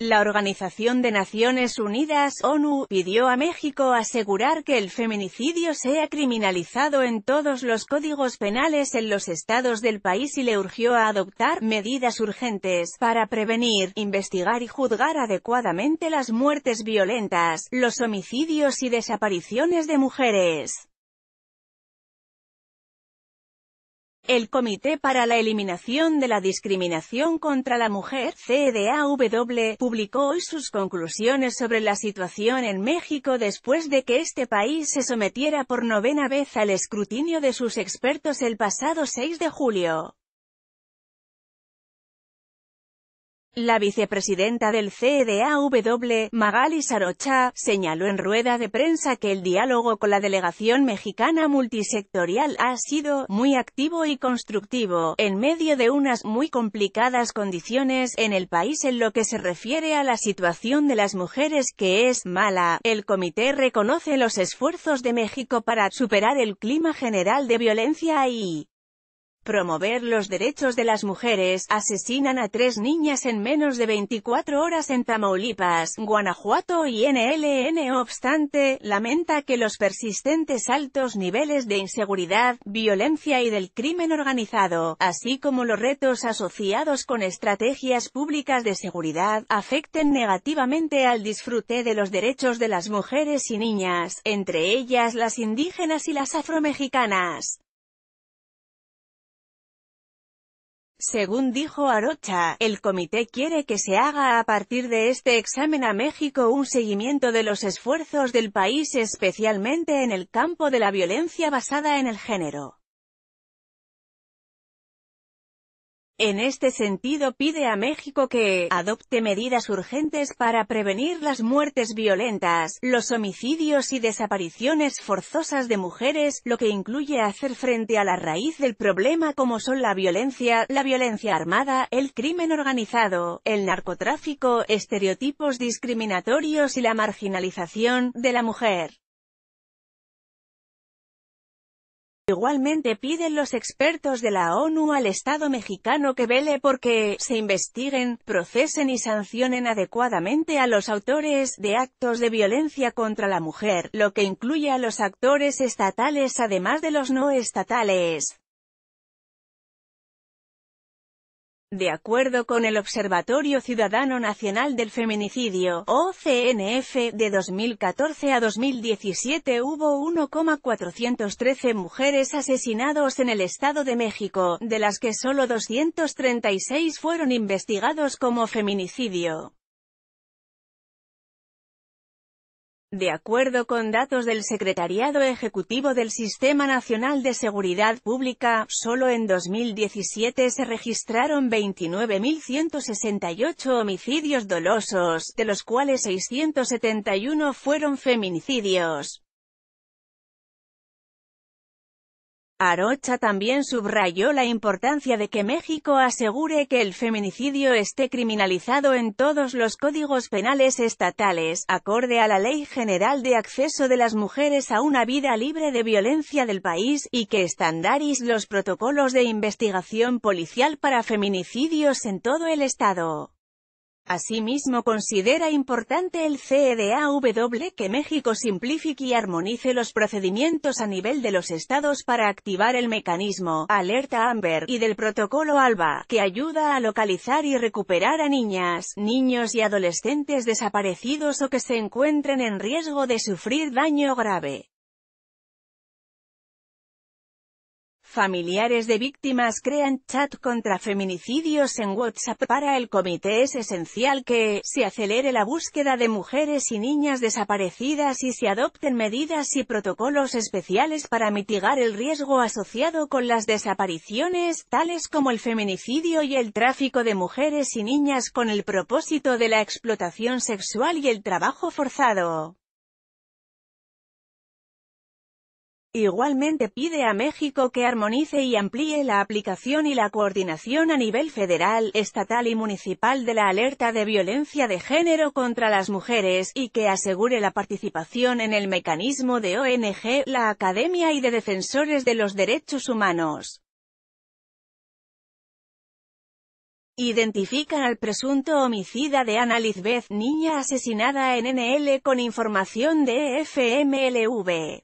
La Organización de Naciones Unidas, ONU, pidió a México asegurar que el feminicidio sea criminalizado en todos los códigos penales en los estados del país y le urgió a adoptar medidas urgentes para prevenir, investigar y juzgar adecuadamente las muertes violentas, los homicidios y desapariciones de mujeres. El Comité para la Eliminación de la Discriminación contra la Mujer, CEDAW, publicó hoy sus conclusiones sobre la situación en México después de que este país se sometiera por novena vez al escrutinio de sus expertos el pasado 6 de julio. La vicepresidenta del CEDAW, Magali Sarocha, señaló en rueda de prensa que el diálogo con la delegación mexicana multisectorial ha sido muy activo y constructivo, en medio de unas muy complicadas condiciones en el país en lo que se refiere a la situación de las mujeres que es mala. El comité reconoce los esfuerzos de México para superar el clima general de violencia y promover los derechos de las mujeres, asesinan a tres niñas en menos de 24 horas en Tamaulipas, Guanajuato y NLN. Obstante, lamenta que los persistentes altos niveles de inseguridad, violencia y del crimen organizado, así como los retos asociados con estrategias públicas de seguridad, afecten negativamente al disfrute de los derechos de las mujeres y niñas, entre ellas las indígenas y las afromexicanas. Según dijo Arocha, el comité quiere que se haga a partir de este examen a México un seguimiento de los esfuerzos del país especialmente en el campo de la violencia basada en el género. En este sentido pide a México que adopte medidas urgentes para prevenir las muertes violentas, los homicidios y desapariciones forzosas de mujeres, lo que incluye hacer frente a la raíz del problema como son la violencia, la violencia armada, el crimen organizado, el narcotráfico, estereotipos discriminatorios y la marginalización de la mujer. Igualmente piden los expertos de la ONU al Estado mexicano que vele porque se investiguen, procesen y sancionen adecuadamente a los autores de actos de violencia contra la mujer, lo que incluye a los actores estatales además de los no estatales. De acuerdo con el Observatorio Ciudadano Nacional del Feminicidio, OCNF, de 2014 a 2017 hubo 1,413 mujeres asesinados en el Estado de México, de las que solo 236 fueron investigados como feminicidio. De acuerdo con datos del Secretariado Ejecutivo del Sistema Nacional de Seguridad Pública, solo en 2017 se registraron 29.168 homicidios dolosos, de los cuales 671 fueron feminicidios. Arocha también subrayó la importancia de que México asegure que el feminicidio esté criminalizado en todos los códigos penales estatales, acorde a la Ley General de Acceso de las Mujeres a una Vida Libre de Violencia del país, y que estandarice los protocolos de investigación policial para feminicidios en todo el Estado. Asimismo considera importante el CEDAW que México simplifique y armonice los procedimientos a nivel de los estados para activar el mecanismo alerta AMBER y del protocolo ALBA, que ayuda a localizar y recuperar a niñas, niños y adolescentes desaparecidos o que se encuentren en riesgo de sufrir daño grave. Familiares de víctimas crean chat contra feminicidios en WhatsApp para el comité es esencial que se acelere la búsqueda de mujeres y niñas desaparecidas y se adopten medidas y protocolos especiales para mitigar el riesgo asociado con las desapariciones, tales como el feminicidio y el tráfico de mujeres y niñas con el propósito de la explotación sexual y el trabajo forzado. Igualmente pide a México que armonice y amplíe la aplicación y la coordinación a nivel federal, estatal y municipal de la alerta de violencia de género contra las mujeres, y que asegure la participación en el mecanismo de ONG, la Academia y de Defensores de los Derechos Humanos. Identifica al presunto homicida de Ana Lizbeth, niña asesinada en NL con información de FMLV.